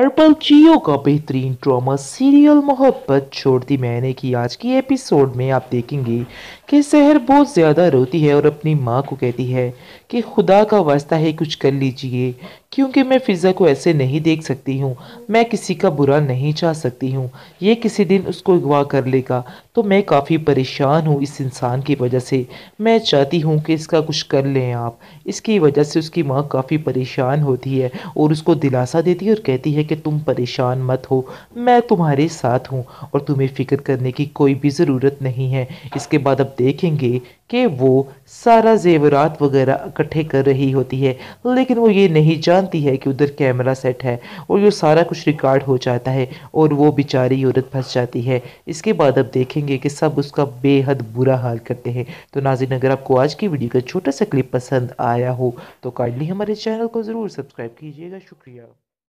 purple जियो का बेहतरीन drama serial मोहब्बत छोड़ दी मैंने की आज की एपिसोड में आप देखेंगे कि शहर बहुत ज़्यादा रोती है और अपनी माँ को कहती है कि खुदा का वास्ता है कुछ कर लीजिए क्योंकि मैं फिज़ा को ऐसे नहीं देख सकती हूँ मैं किसी का बुरा नहीं चाह सकती हूँ ये किसी दिन उसको अगवा कर लेगा तो मैं काफ़ी परेशान हूँ इस इंसान की वजह से मैं चाहती हूँ कि इसका कुछ कर लें आप इसकी वजह से उसकी माँ काफ़ी परेशान होती है और उसको दिलासा देती है और कहती है कि तुम परेशान मत हो मैं तुम्हारे साथ हूँ और तुम्हें फ़िक्र करने की कोई भी ज़रूरत नहीं है इसके बाद अब देखेंगे कि वो सारा जेवरात वगैरह इकट्ठे कर रही होती है लेकिन वो ये नहीं जानती है कि उधर कैमरा सेट है और ये सारा कुछ रिकॉर्ड हो जाता है और वो बेचारी औरत फंस जाती है इसके बाद अब देखेंगे कि सब उसका बेहद बुरा हाल करते हैं तो नाजिन अगर आपको आज की वीडियो का छोटा सा क्लिप पसंद आया हो तो काइंडली हमारे चैनल को ज़रूर सब्सक्राइब कीजिएगा शुक्रिया